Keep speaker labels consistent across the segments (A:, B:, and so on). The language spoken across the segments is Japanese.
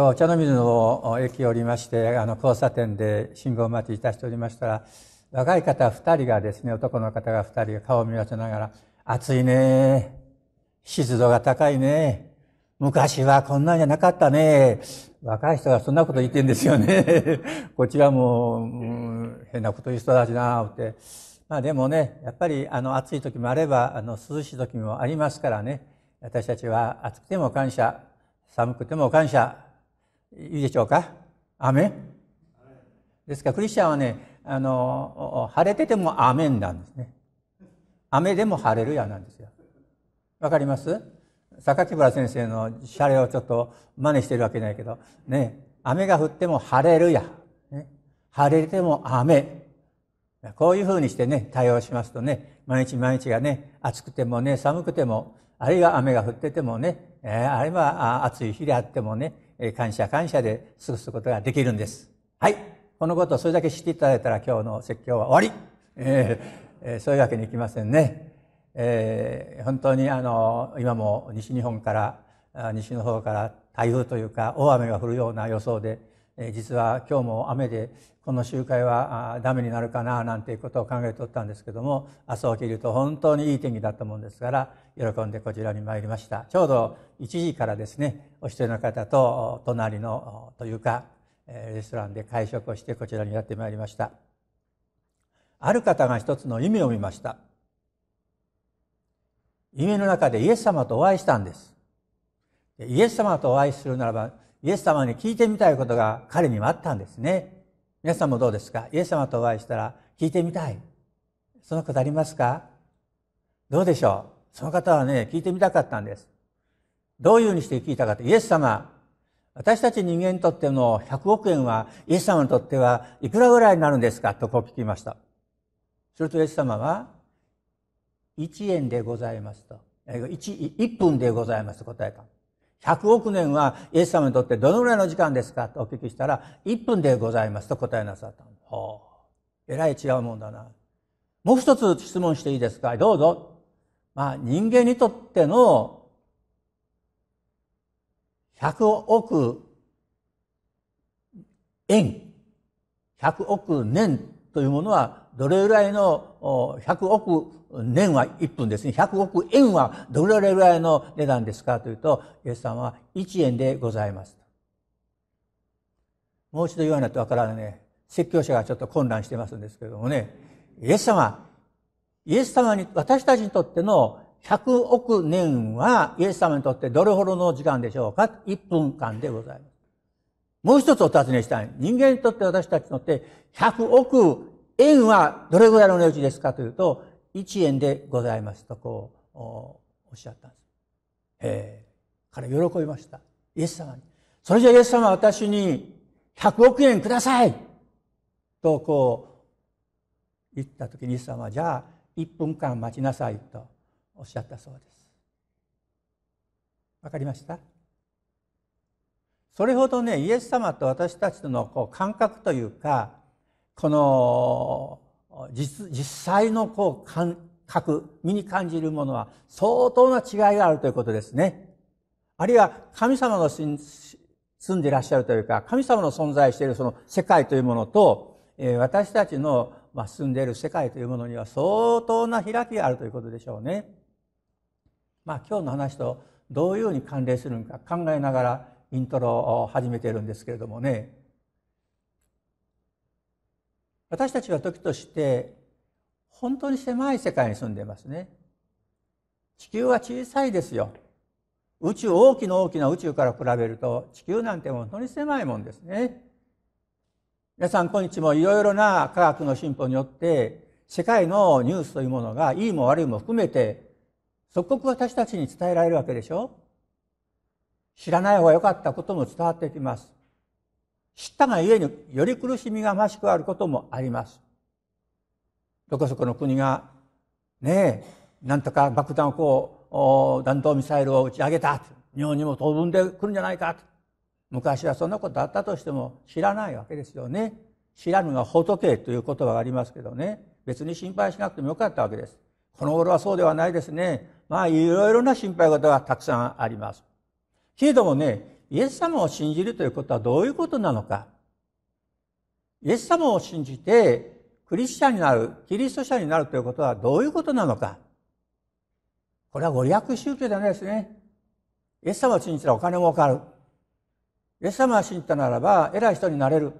A: 今日茶の水の駅をおりましてあの交差点で信号待ちいたしておりましたら若い方2人がですね男の方が2人が顔を見合わせながら「暑いね湿度が高いね昔はこんなんじゃなかったね若い人がそんなこと言ってんですよね こちらも、うん、変なこと言う人たちな」って。まあでもね、やっぱりあの暑い時もあれば、あの涼しい時もありますからね、私たちは暑くても感謝、寒くても感謝、いいでしょうかアメンですからクリスチャンはね、あの、晴れててもアメンなんですね。雨でも晴れるやなんですよ。わかります榊原先生のシャレをちょっと真似してるわけないけど、ね、雨が降っても晴れるや。ね、晴れても雨。こういうふうにしてね、対応しますとね、毎日毎日がね、暑くてもね、寒くても、あるいは雨が降っててもね、えー、あるいは暑い日であってもね、感謝感謝で過ごすことができるんです。はい。このことをそれだけ知っていただいたら今日の説教は終わり、えー、そういうわけにいきませんね。えー、本当にあの、今も西日本から、西の方から台風というか大雨が降るような予想で、えー、実は今日も雨でこの集会はダメになるかななんていうことを考えておったんですけども朝起きると本当にいい天気だったもんですから喜んでこちらに参りましたちょうど1時からですねお一人の方と隣のというかレストランで会食をしてこちらにやってまいりましたある方が一つの夢を見ました夢の中でイエス様とお会いしたんですイエス様とお会いするならばイエス様に聞いてみたいことが彼にはあったんですね皆さんもどうですかイエス様とお会いしたら聞いてみたいそのことありますかどうでしょうその方はね、聞いてみたかったんです。どういうふうにして聞いたかって、イエス様、私たち人間にとっての100億円は、イエス様にとってはいくらぐらいになるんですかとこう聞きました。するとイエス様は、1円でございますと。1, 1分でございますと答えた。100億年はイエス様にとってどのぐらいの時間ですかとお聞きしたら、1分でございますと答えなさった。ほう。えらい違うもんだな。もう一つ質問していいですかどうぞ。まあ、人間にとっての100億円、100億年というものは、どれぐらいの、100億年は1分ですね。100億円はどれぐらいの値段ですかというと、イエス様は1円でございます。もう一度言わないとわからないね。説教者がちょっと混乱してますんですけれどもね。イエス様、イエス様に、私たちにとっての100億年は、イエス様にとってどれほどの時間でしょうか ?1 分間でございます。もう一つお尋ねしたい。人間にとって私たちにとって100億円はどれぐらいの値打ちですかというと、1円でございますとこうおっしゃったんです。えか彼喜びました。イエス様に。それじゃイエス様は私に100億円くださいとこう言った時にイエス様はじゃあ1分間待ちなさいとおっしゃったそうですわかりましたそれほどねイエス様と私たちとのこう感覚というかこの実際のこう感覚身に感じるものは相当な違いがあるということですねあるいは神様の住んでいらっしゃるというか神様の存在しているその世界というものと私たちのまあ、進んでいる世界というものには相当な開きがあるということでしょうね。まあ、今日の話とどういうふうに関連するのか考えながらイントロを始めているんですけれどもね私たちは時として本当に狭い世界に住んでますね。地球は小さいですよ。宇宙大きな大きな宇宙から比べると地球なんて本当に狭いもんですね。皆さん今日もいろいろな科学の進歩によって世界のニュースというものがいいも悪いも含めて即刻私たちに伝えられるわけでしょ知らない方が良かったことも伝わってきます。知ったがゆえにより苦しみがましくあることもあります。どこそこの国がねえ、なんとか爆弾をこう、弾道ミサイルを打ち上げた。日本にも飛んでくるんじゃないか。昔はそんなことあったとしても知らないわけですよね知らぬが仏という言葉がありますけどね別に心配しなくてもよかったわけですこの頃はそうではないですねまあいろいろな心配事がたくさんありますけれどもねイエス様を信じるということはどういうことなのかイエス様を信じてクリスチャンになるキリスト者になるということはどういうことなのかこれはご利益宗教じゃないですねイエス様を信じたらお金もかかるイエス様が信じたならば偉い人になれる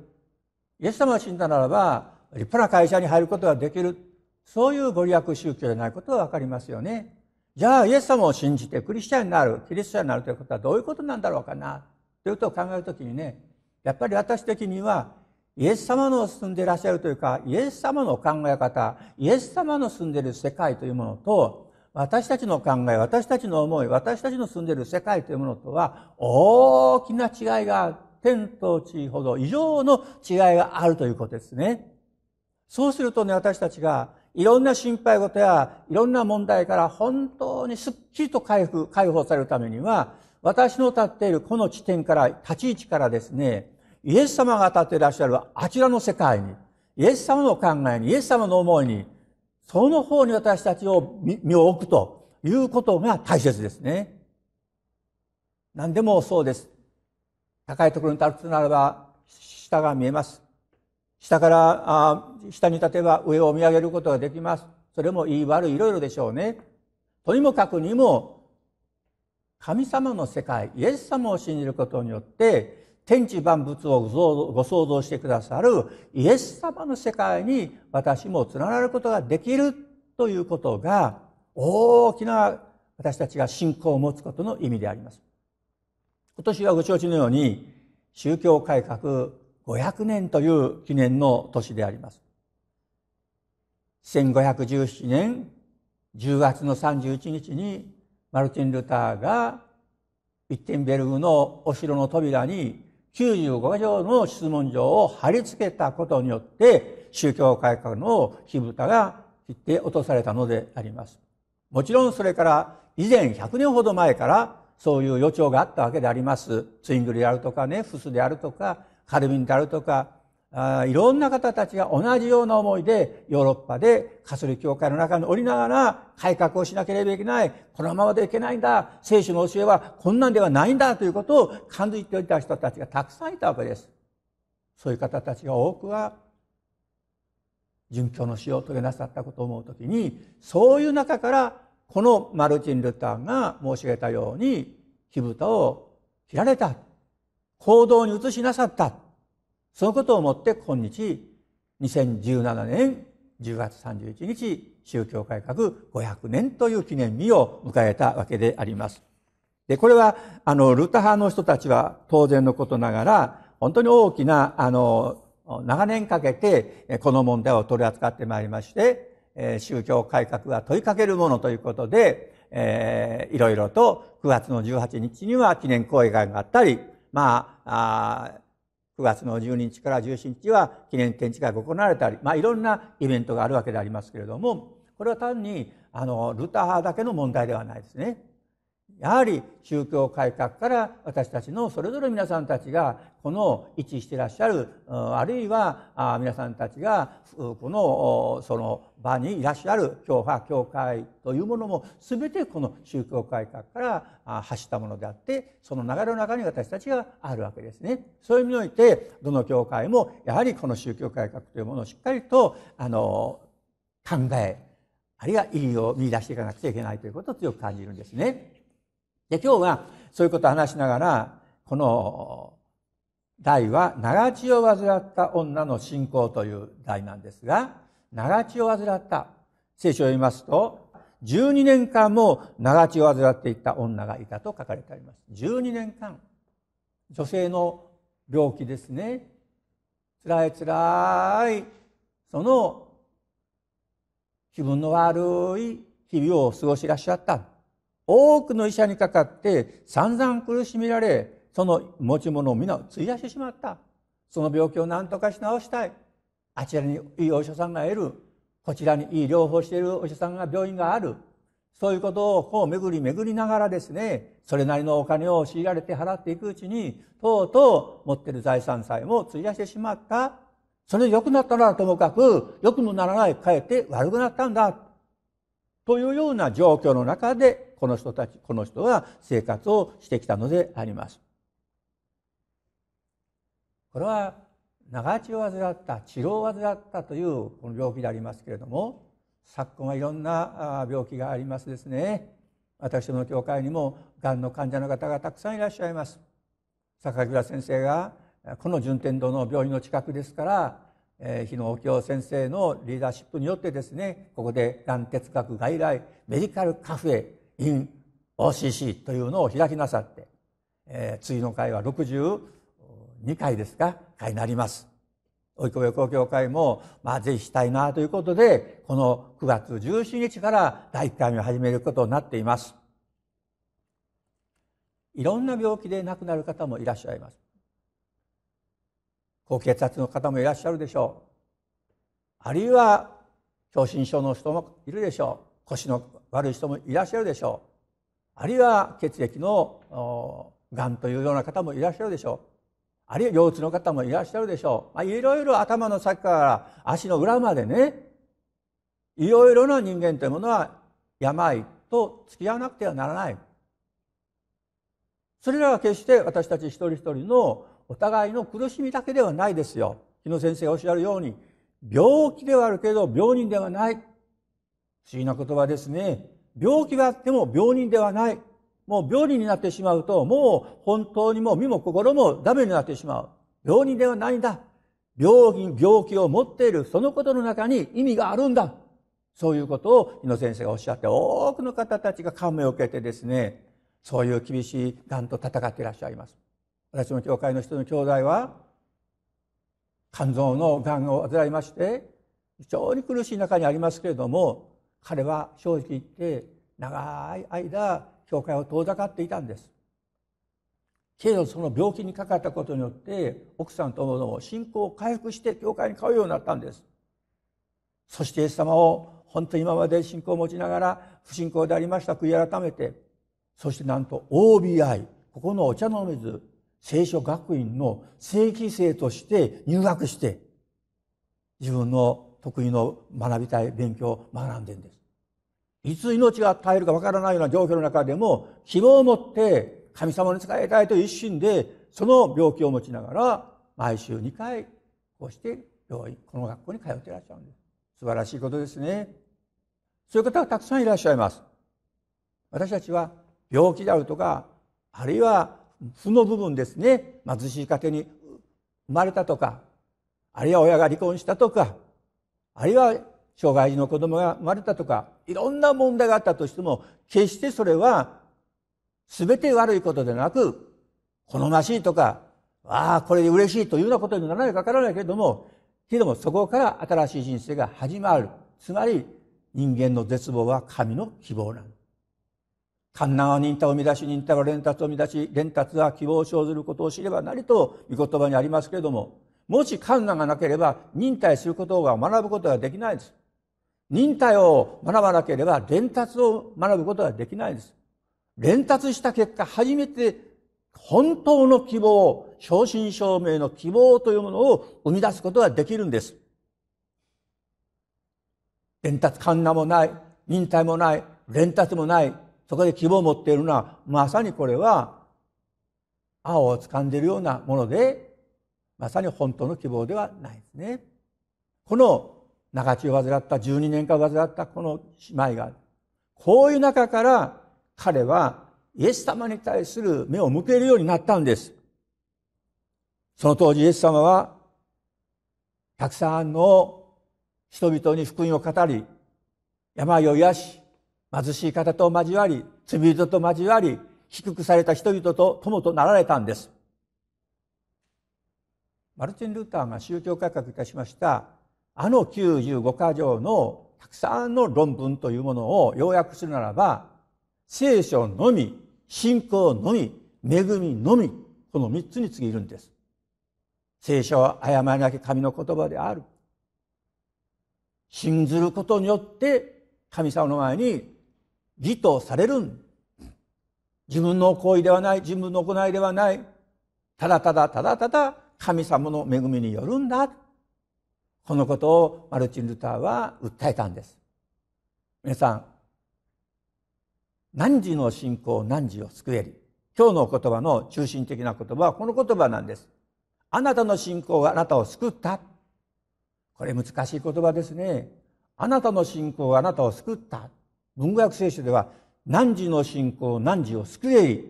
A: イエス様が信じたならば立派な会社に入ることができるそういうご利益宗教でないことはわかりますよねじゃあイエス様を信じてクリスチャンになるキリストャンになるということはどういうことなんだろうかなということを考えるときにねやっぱり私的にはイエス様の住んでいらっしゃるというかイエス様の考え方イエス様の住んでいる世界というものと私たちの考え、私たちの思い、私たちの住んでいる世界というものとは大きな違いが、天と地ほど異常の違いがあるということですね。そうするとね、私たちがいろんな心配事やいろんな問題から本当にすっきりと回復、解放されるためには、私の立っているこの地点から、立ち位置からですね、イエス様が立っていらっしゃるあちらの世界に、イエス様の考えに、イエス様の思いに、その方に私たちを身を置くということが大切ですね。何でもそうです。高いところに立つならば、下が見えます。下から、あ下に立てば上を見上げることができます。それも言い悪いいろいろでしょうね。とにもかくにも、神様の世界、イエス様を信じることによって、天地万物をご想像してくださるイエス様の世界に私も繋ながることができるということが大きな私たちが信仰を持つことの意味であります。今年はご承知のように宗教改革500年という記念の年であります。1517年10月の31日にマルティン・ルターがウィッテンベルグのお城の扉に95条の質問状を貼り付けたことによって、宗教改革の火蓋が切って落とされたのであります。もちろんそれから以前100年ほど前からそういう予兆があったわけであります。ツイングルであるとかね、フスであるとか、カルビンであるとか、あいろんな方たちが同じような思いでヨーロッパでカトリ教会の中におりながら改革をしなければいけない。このままでいけないんだ。聖書の教えはこんなんではないんだということを感づいておいた人たちがたくさんいたわけです。そういう方たちが多くは、殉教の死を遂げなさったことを思うときに、そういう中からこのマルチン・ルターが申し上げたように、火蓋を切られた。行動に移しなさった。そのことをもって今日2017年10月31日宗教改革500年という記念日を迎えたわけであります。で、これはあのルタ派の人たちは当然のことながら本当に大きなあの長年かけてこの問題を取り扱ってまいりまして、宗教改革が問いかけるものということで、えー、いろいろと9月の18日には記念講演会があったり、まあ、あ9月の12日から17日は記念展示会が行われたり、まあ、いろんなイベントがあるわけでありますけれどもこれは単にあのルター派だけの問題ではないですね。やはり宗教改革から私たちのそれぞれ皆さんたちがこの位置してらっしゃるあるいは皆さんたちがこのその場にいらっしゃる教派教会というものも全てこの宗教改革から発したものであってその流れの中に私たちがあるわけですね。そういう意味においてどの教会もやはりこの宗教改革というものをしっかりとあの考えあるいは意義を見出していかなくちゃいけないということを強く感じるんですね。で、今日はそういうことを話しながら、この題は、長血を患った女の信仰という題なんですが、長血を患った。聖書を読みますと、12年間も長血を患っていた女がいたと書かれてあります。12年間。女性の病気ですね。辛い辛い、その気分の悪い日々を過ごしらっしゃった。多くの医者にかかって散々苦しみられ、その持ち物を皆費やしてしまった。その病気を何とかし直したい。あちらにいいお医者さんがいる。こちらにいい療法しているお医者さんが病院がある。そういうことをこう巡り巡りながらですね、それなりのお金を強いられて払っていくうちに、とうとう持ってる財産さえも費やしてしまった。それで良くなったならともかく、良くもならない、かえって悪くなったんだ。というような状況の中でこの人たちこの人は生活をしてきたのであります。これは長血を患った治療を患ったというこの病気でありますけれども昨今はいろんな病気がありますですね私の教会にもがんの患者の方がたくさんいらっしゃいます坂倉先生がこの順天堂の病院の近くですからえー、日野沖夫先生のリーダーシップによってですね、ここで、がん哲学外来メディカルカフェ in OCC というのを開きなさって、えー、次の会は62回ですか、会になります。おいこよ公協会も、まあ、ぜひしたいなということで、この9月17日から第1回目を始めることになっています。いろんな病気で亡くなる方もいらっしゃいます。高血圧の方もいらっしゃるでしょうあるいは狭心症の人もいるでしょう腰の悪い人もいらっしゃるでしょうあるいは血液のがんというような方もいらっしゃるでしょうあるいは腰痛の方もいらっしゃるでしょう、まあ、いろいろ頭の先から足の裏までねいろいろな人間というものは病と付き合わなくてはならないそれらは決して私たち一人一人のお互いの苦しみだけではないですよ。日野先生がおっしゃるように、病気ではあるけど病人ではない。不思議な言葉ですね。病気があっても病人ではない。もう病人になってしまうと、もう本当にもう身も心もダメになってしまう。病人ではないんだ。病気、病気を持っているそのことの中に意味があるんだ。そういうことを日野先生がおっしゃって、多くの方たちが感銘を受けてですね、そういう厳しい癌と戦っていらっしゃいます。私の教会の人の兄弟は肝臓のがんを患いまして非常に苦しい中にありますけれども彼は正直言って長い間教会を遠ざかっていたんですけれどその病気にかかったことによって奥さんとも信仰を回復して教会に通うようになったんですそしてイエス様を本当に今まで信仰を持ちながら不信仰でありました悔い改めてそしてなんと OBI ここのお茶の水聖書学院の正規生として入学して、自分の得意の学びたい勉強を学んでんです。いつ命が耐えるかわからないような状況の中でも、希望を持って神様に仕えたいという一心で、その病気を持ちながら、毎週2回、こうして病院、この学校に通っていらっしゃるんです。素晴らしいことですね。そういう方がたくさんいらっしゃいます。私たちは病気であるとか、あるいは負の部分ですね貧しい家庭に生まれたとかあるいは親が離婚したとかあるいは障害児の子供が生まれたとかいろんな問題があったとしても決してそれは全て悪いことでなく好ましいとかああこれで嬉しいというようなことにならないか分からないけれどもけどもそこから新しい人生が始まるつまり人間の絶望は神の希望なん神奈川忍耐を生み出し忍耐は連達を生み出し連達は希望を生ずることを知ればなりとう言葉にありますけれどももしカンナがなければ忍耐することが学ぶことができないです。忍耐を学ばなければ連達を学ぶことができないです。連達した結果、初めて本当の希望、正真正銘の希望というものを生み出すことができるんです。連達カンナもない、忍耐もない、連達もない、そこで希望を持っているのは、まさにこれは、青を掴んでいるようなもので、まさに本当の希望ではないですね。この長血を患った、12年間患ったこの姉妹が、こういう中から彼はイエス様に対する目を向けるようになったんです。その当時イエス様は、たくさんの人々に福音を語り、病を癒し、貧しい方と交わり、罪人と交わり、低くされた人々と友となられたんです。マルティン・ルーターが宗教改革いたしました、あの95箇条のたくさんの論文というものを要約するならば、聖書のみ、信仰のみ、恵みのみ、この3つに次いるんです。聖書は誤りなき神の言葉である。信ずることによって神様の前に義とされる自分の行為ではない自分の行いではないただただただただ神様の恵みによるんだこのことをマルチン・ルターは訴えたんです皆さん何時の信仰何時を救えり今日の言葉の中心的な言葉はこの言葉なんですあなたの信仰があなたを救ったこれ難しい言葉ですねあなたの信仰があなたを救った文語訳聖書では、汝の信仰、汝を救えい。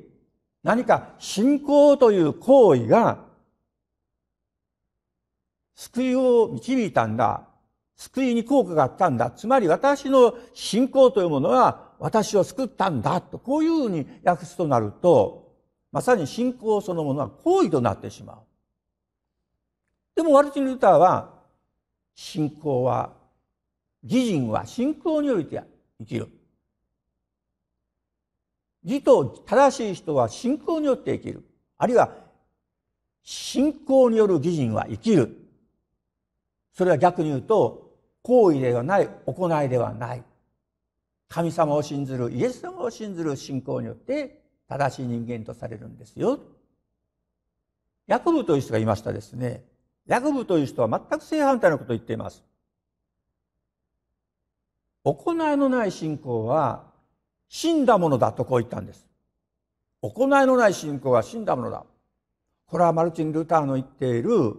A: 何か信仰という行為が、救いを導いたんだ。救いに効果があったんだ。つまり私の信仰というものは私を救ったんだ。と、こういうふうに訳すとなると、まさに信仰そのものは行為となってしまう。でもワルチン・ルーターは、信仰は、義人は信仰において生きる。義と正しい人は信仰によって生きる。あるいは、信仰による義人は生きる。それは逆に言うと、行為ではない、行いではない。神様を信ずる、イエス様を信ずる信仰によって正しい人間とされるんですよ。ヤコブという人がいましたですね。ヤコブという人は全く正反対のことを言っています。行いのない信仰は死んだものだとこう言ったんです行いのない信仰は死んだものだこれはマルチン・ルターの言っている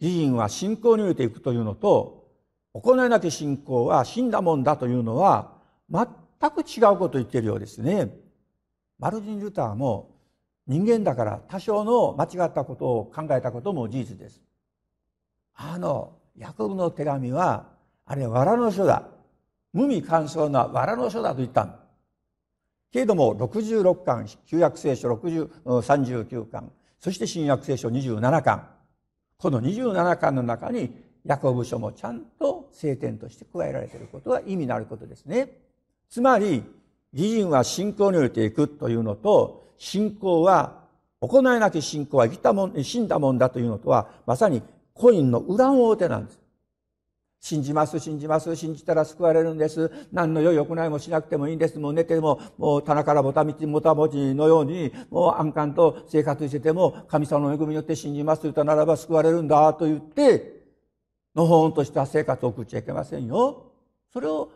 A: 寺院は信仰においていくというのと行いなき信仰は死んだもんだというのは全く違うことを言っているようですねマルチン・ルターも人間だから多少の間違ったことを考えたことも事実ですあのヤコブの手紙はあれは藁の書だ無味乾燥な藁の書だと言ったけれども66巻旧約聖書39巻そして新約聖書27巻この27巻の中にヤコブ書もちゃんと聖典として加えられていることは意味のあることですね。つまり義人は信仰においていくというのと信仰は行えなき信仰は生きたもん死んだもんだというのとはまさにコインの裏表なんです。信じます、信じます、信じたら救われるんです。何の良い行いもしなくてもいいんです。もう寝ても、もう棚からぼたみち、ぼたもちのように、もう安閑と生活してても、神様の恵みによって信じますと言ったならば救われるんだと言って、のほんとした生活を送っちゃいけませんよ。それを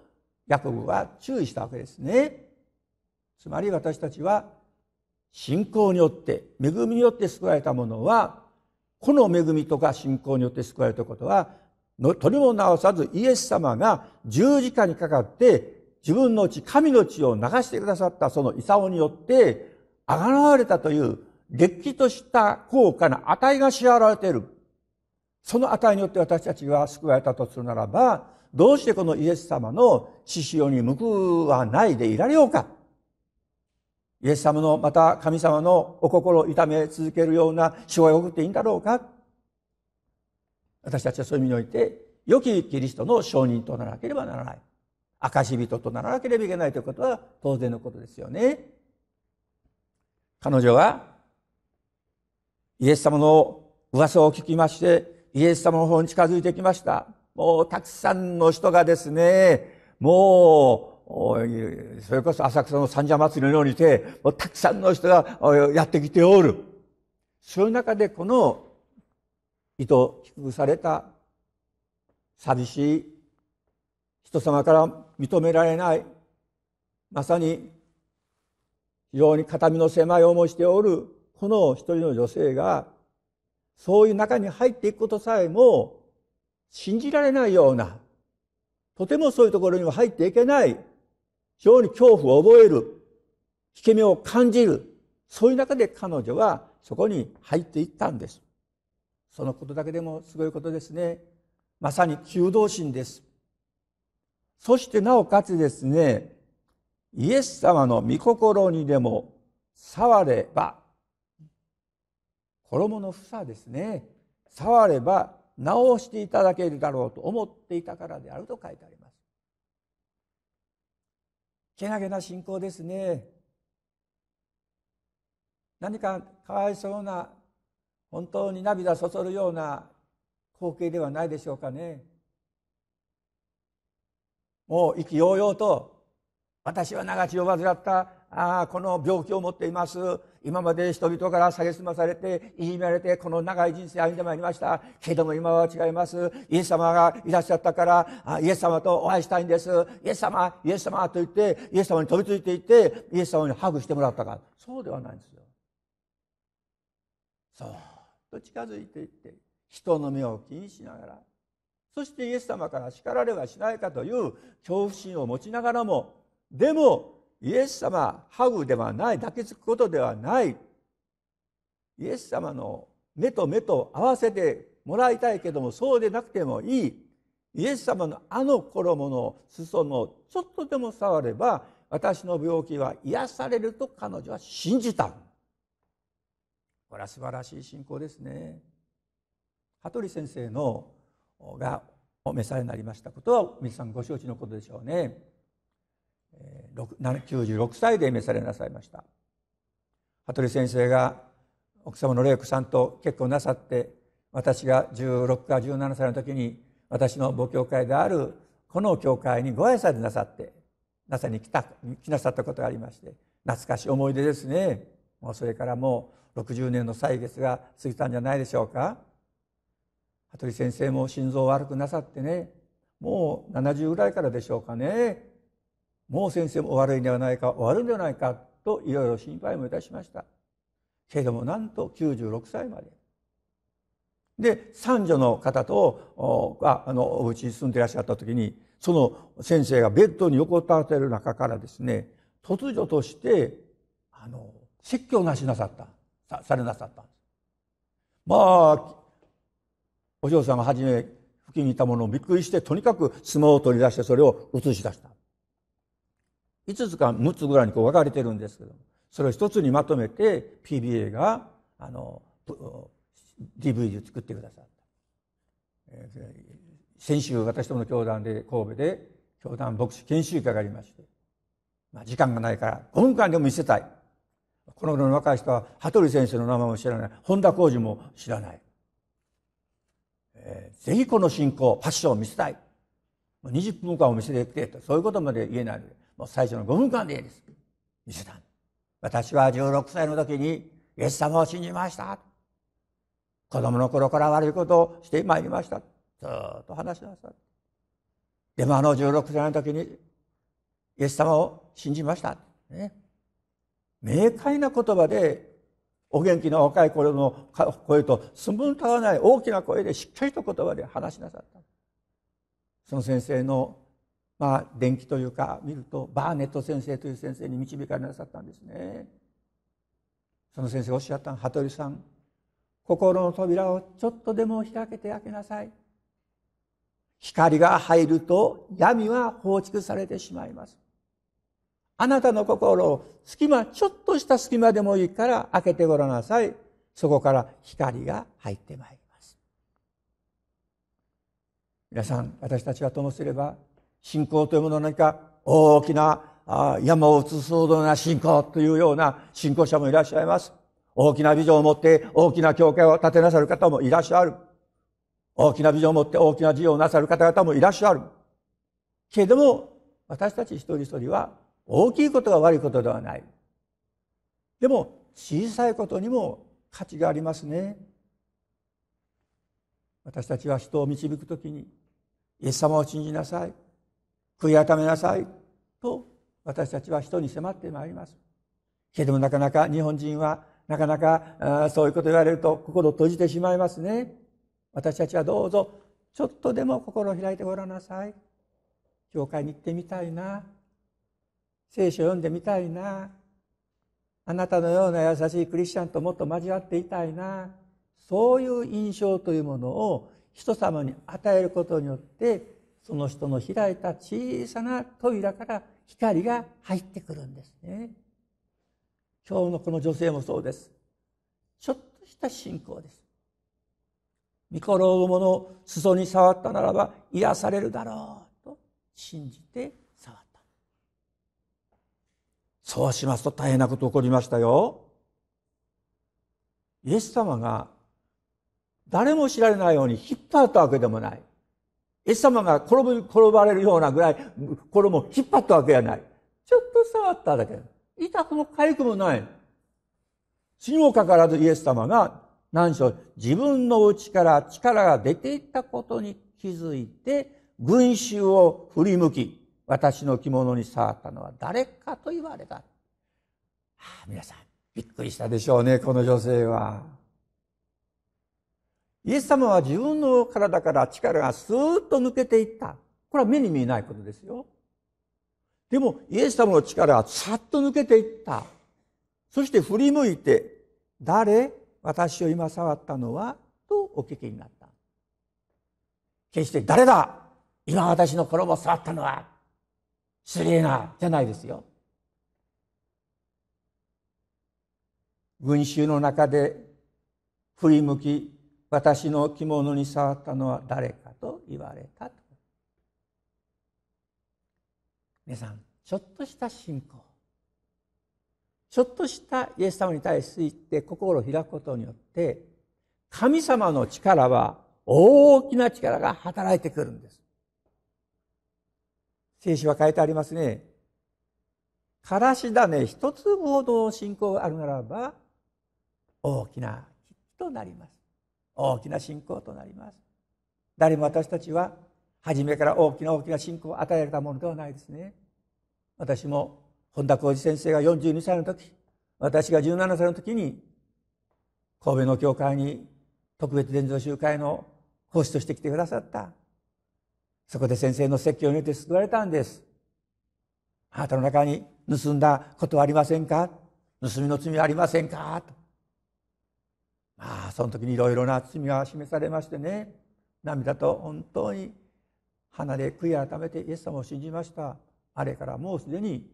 A: ヤコブは注意したわけですね。つまり私たちは、信仰によって、恵みによって救われたものは、この恵みとか信仰によって救われたことは、取りも直さずイエス様が十字架にかかって自分の血、神の血を流してくださったその遺産によって、あがらわれたという、劣気とした高価な値が支払われている。その値によって私たちが救われたとするならば、どうしてこのイエス様の死子に報わないでいられようか。イエス様の、また神様のお心を痛め続けるような死を送っていいんだろうか。私たちはそういう意味において良きキリストの証人とならなければならない証人とならなければいけないということは当然のことですよね彼女はイエス様の噂を聞きましてイエス様の方に近づいてきましたもうたくさんの人がですねもうそれこそ浅草の三社祭りのようにて、もうたくさんの人がやってきておる。そういう中でこの糸低くされた寂しい人様から認められないまさに非常に形見の狭い思いしておるこの一人の女性がそういう中に入っていくことさえも信じられないようなとてもそういうところには入っていけない非常に恐怖を覚える引け目を感じるそういう中で彼女はそこに入っていったんですそのことだけでもすごいことですねまさに求道心ですそしてなおかつですねイエス様の御心にでも触れば衣の房ですね触れば直していただけるだろうと思っていたからであると書いてありますけなげな信仰ですね何かかわいそうな本当に涙そそるような光景ではないでしょうかねもう意気揚々と私は長血を患ったあこの病気を持っています今まで人々から蔑まされていじめられてこの長い人生歩んでまいりましたけども今は違いますイエス様がいらっしゃったからイエス様とお会いしたいんですイエス様イエス様と言ってイエス様に飛びついていってイエス様にハグしてもらったかそうではないんですよそうと近づいていって人の目を気にしながらそしてイエス様から叱られはしないかという恐怖心を持ちながらもでもイエス様ハグではない抱きつくことではないイエス様の目と目と合わせてもらいたいけどもそうでなくてもいいイエス様のあの衣の裾のちょっとでも触れば私の病気は癒されると彼女は信じた。これは素晴らしい信仰ですね羽鳥先生のがお召されになりましたことは皆さんご承知のことでしょうね96歳で召されなさいました羽鳥先生が奥様の玲子さんと結婚なさって私が16か17歳の時に私の母教会であるこの教会にご挨拶なさって NASA に来た来なさったことがありまして懐かしい思い出ですねもうそれからもう60年の歳月が過ぎたんじゃないでしょうか羽鳥先生も心臓悪くなさってねもう70ぐらいからでしょうかねもう先生も悪いんではないか悪いんではないかといろいろ心配もいたしましたけれどもなんと96歳までで三女の方とああのお家に住んでいらっしゃった時にその先生がベッドに横たわっている中からですね突如としてあの説教なしなさったされなさったんですまあお嬢さんが初め付近にいたものをびっくりしてとにかく相撲を取り出してそれを映し出した5つか6つぐらいにこう分かれてるんですけどそれを1つにまとめて PBA があの DVD を作ってくださった、え先週私どもの教団で神戸で教団牧師研修会がありまして、まあ、時間がないから5分間でも見せたいこの頃の若い人は羽鳥先生の名前も知らない本田浩二も知らない、えー、ぜひこの信仰パッションを見せたい20分間お見せできてとそういうことまで言えないのでもう最初の5分間でいいです見せた私は16歳の時にイエス様を信じました子供の頃から悪いことをしてまいりましたずっと話しなさいでもあの16歳の時にイエス様を信じました、ね、明快な言葉でお元気な若い頃の声と寸分たわない大きな声でしっかりと言葉で話しなさったその先生のまあ伝記というか見るとバーネット先生という先生に導かれなさったんですねその先生おっしゃった羽鳥さん心の扉をちょっとでも開けて開けなさい光が入ると闇は放逐されてしまいますあなたの心を隙間、ちょっとした隙間でもいいから開けてごらんなさい。そこから光が入ってまいります。皆さん、私たちはともすれば、信仰というもの何か大きな山を移すほどな信仰というような信仰者もいらっしゃいます。大きなビジョンを持って大きな教会を建てなさる方もいらっしゃる。大きなビジョンを持って大きな事業をなさる方々もいらっしゃる。けれども、私たち一人一人は大きいことが悪いことではないでも小さいことにも価値がありますね私たちは人を導くときにイエス様を信じなさい悔い改めなさいと私たちは人に迫ってまいりますけれどもなかなか日本人はなかなかそういうこと言われると心を閉じてしまいますね私たちはどうぞちょっとでも心を開いてごらんなさい教会に行ってみたいな聖書を読んでみたいなあなたのような優しいクリスチャンともっと交わっていたいなそういう印象というものを人様に与えることによってその人の開いた小さな扉から光が入ってくるんですね今日のこの女性もそうですちょっとした信仰です御心のもの裾に触ったならば癒されるだろうと信じてそうしますと大変なこと起こりましたよイエス様が誰も知られないように引っ張ったわけでもないイエス様が転ぶ転ばれるようなぐらい転も引っ張ったわけじゃないちょっと触っただけ痛くも痒くもない死にもかからずイエス様が何しろ自分の内から力が出ていったことに気づいて群衆を振り向き私の着物に触ったのは誰かと言われた。はあ、皆さん、びっくりしたでしょうね、この女性は。イエス様は自分の体から力がスーッと抜けていった。これは目に見えないことですよ。でも、イエス様の力はさっと抜けていった。そして振り向いて、誰私を今触ったのはとお聞きになった。決して誰だ今私の衣を触ったのは失礼なじゃないですよ群衆の中で振り向き私の着物に触ったのは誰かと言われた皆さんちょっとした信仰ちょっとしたイエス様に対して心を開くことによって神様の力は大きな力が働いてくるんです聖書は書いてありますね。からし種一粒ほど信仰があるならば大きな木となります。大きな信仰となります。誰も私たちは初めから大きな大きな信仰を与えられたものではないですね。私も本田浩二先生が42歳の時私が17歳の時に神戸の教会に特別伝道集会の講師として来てくださったそこで先生の説教によって救われたんです。あなたの中に盗んだことはありませんか盗みの罪はありませんかと。まあ、その時にいろいろな罪が示されましてね、涙と本当に離れ悔い改めてイエス様を信じました。あれからもうすでに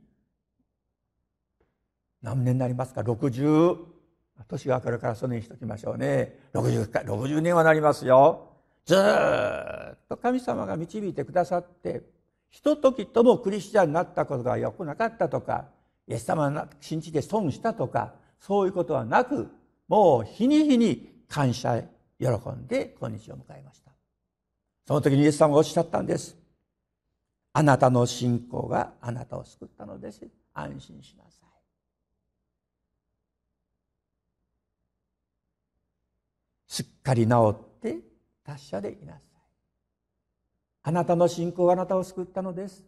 A: 何年になりますか60年が明るからそれにしときましょうね60 60年はなりますよずっと神様が導いてくださって一時ともクリスチャンになったことが良くなかったとかイエス様を信じて損したとかそういうことはなくもう日に日に感謝喜んで今日を迎えましたその時にイエス様がおっしゃったんですあなたの信仰があなたを救ったのです安心しなさいすっかり治っ達者でいなさいあなたの信仰はあなたを救ったのです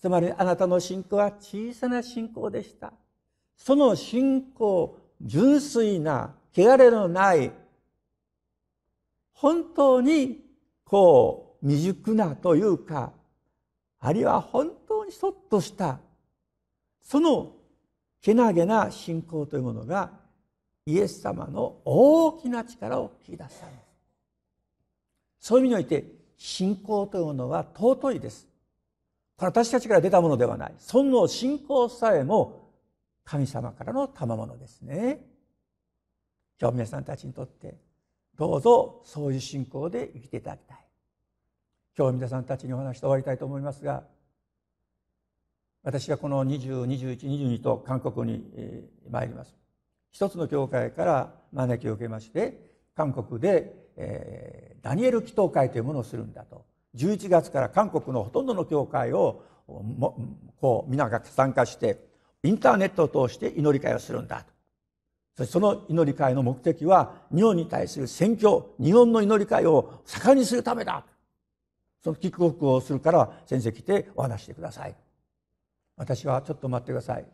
A: つまりあなたの信仰は小さな信仰でしたその信仰純粋な汚れのない本当にこう未熟なというかあるいは本当にそっとしたそのけなげな信仰というものがイエス様の大きな力を引き出したんそういう意味において信仰というのは尊いです。これ私たちから出たものではない。その信仰さえも神様からの賜物ですね。今日皆さんたちにとってどうぞそういう信仰で生きていただきたい。今日皆さんたちにお話して終わりたいと思いますが私はこの202122と韓国に参ります。一つの教会から招きを受けまして韓国で、えー、ダニエル祈祷会というものをするんだと11月から韓国のほとんどの教会をこう皆が参加してインターネットを通して祈り会をするんだとそしてその祈り会の目的は日本に対する宣教日本の祈り会を盛んにするためだそのキックオフをするから先生来てお話してください私はちょっと待ってください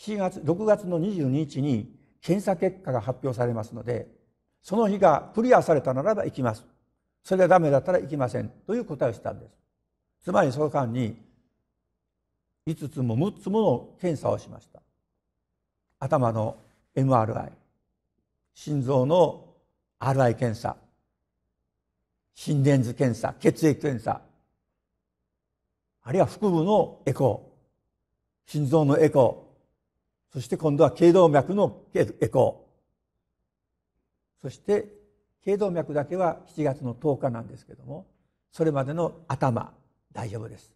A: 7月6月の22日に検査結果が発表されますのでその日がクリアされたならば行きます。それがダメだったら行きません。という答えをしたんです。つまりその間に5つも6つもの検査をしました。頭の MRI、心臓の RI 検査、心電図検査、血液検査、あるいは腹部のエコー、心臓のエコー、そして今度は頸動脈のエコー、そして頸動脈だけは7月の10日なんですけどもそれまでの頭大丈夫です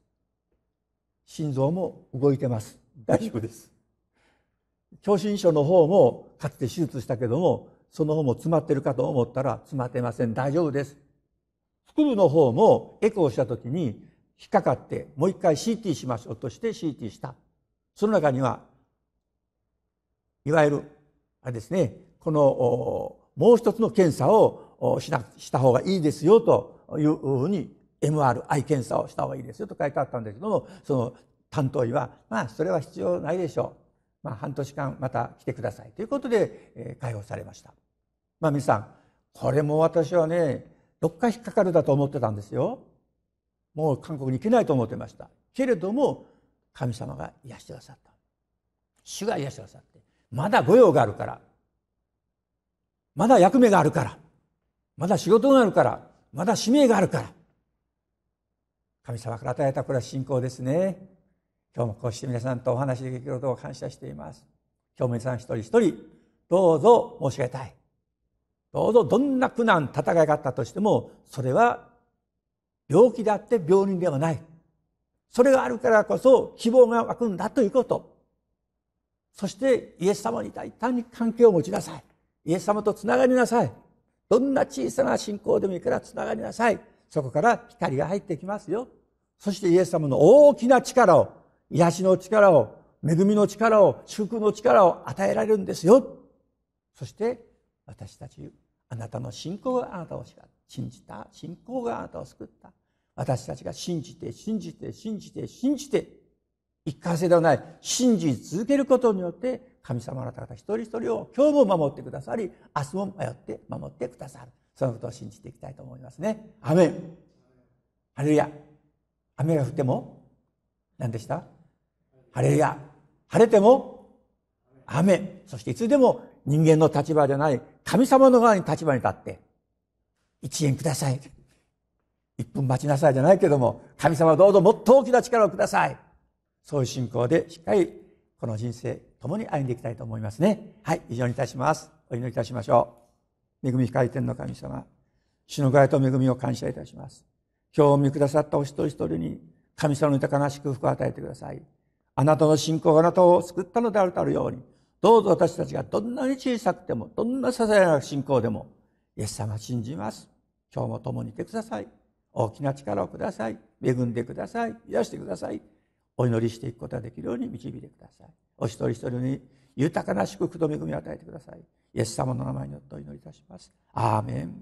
A: 心臓も動いてます大丈夫です狭心症の方もかつて手術したけどもその方も詰まってるかと思ったら詰まってません大丈夫です腹部の方もエコーした時に引っかかってもう一回 CT しましょうとして CT したその中にはいわゆるあれですねこのもう一つの検査をしなした方がいいですよというふうに MRI 検査をした方がいいですよと書いてあったんだけどもその担当医はまあそれは必要ないでしょう、まあ、半年間また来てくださいということで、え解放されました。まあ、皆さんこれも私はね6回引っかかるだと思ってたんですよ。もう韓国に行けないと思ってました。けれども神様が癒してくださった主が癒してくださってまだ御用があるからまだ役目があるからまだ仕事があるからまだ使命があるから神様から与えたこれは信仰ですね今日もこうして皆さんとお話できることを感謝しています今日も皆さん一人一人どうぞ申し上げたいどうぞどんな苦難戦いがあったとしてもそれは病気であって病人ではないそれがあるからこそ希望が湧くんだということそしてイエス様に大胆に関係を持ちなさいイエス様とつながりなさい。どんな小さな信仰でもいいからつながりなさい。そこから光が入ってきますよ。そしてイエス様の大きな力を、癒しの力を、恵みの力を、祝福の力を与えられるんですよ。そして私たち、あなたの信仰があなたを信じた。信仰があなたを救った。私たちが信じて、信じて、信じて、信じて、一過性ではない、信じ続けることによって、神様あなた方一人一人を今日も守ってくださり明日も迷って守ってくださるそのことを信じていきたいと思いますねアメンハレルヤ雨が降っても何でしたハレルヤ晴れても雨そしていつでも人間の立場じゃない神様の側に立場に立って1円ください1分待ちなさいじゃないけども神様どうぞもっと大きな力をくださいそういう信仰でしっかりこの人生共に歩んでいきたいと思いますねはい以上にいたしますお祈りいたしましょう恵み深い天の神様主の合と恵みを感謝いたします今日お見くださったお一人一人に神様の豊かな祝福を与えてくださいあなたの信仰があなたを救ったのであるたるようにどうぞ私たちがどんなに小さくてもどんな些細な信仰でもイエス様信じます今日も共にいてください大きな力をください恵んでください癒してくださいお祈りしていくことができるように導いてくださいお一人一人に豊かな祝福と恵みを与えてくださいイエス様の名前によってお祈りいたしますアーメン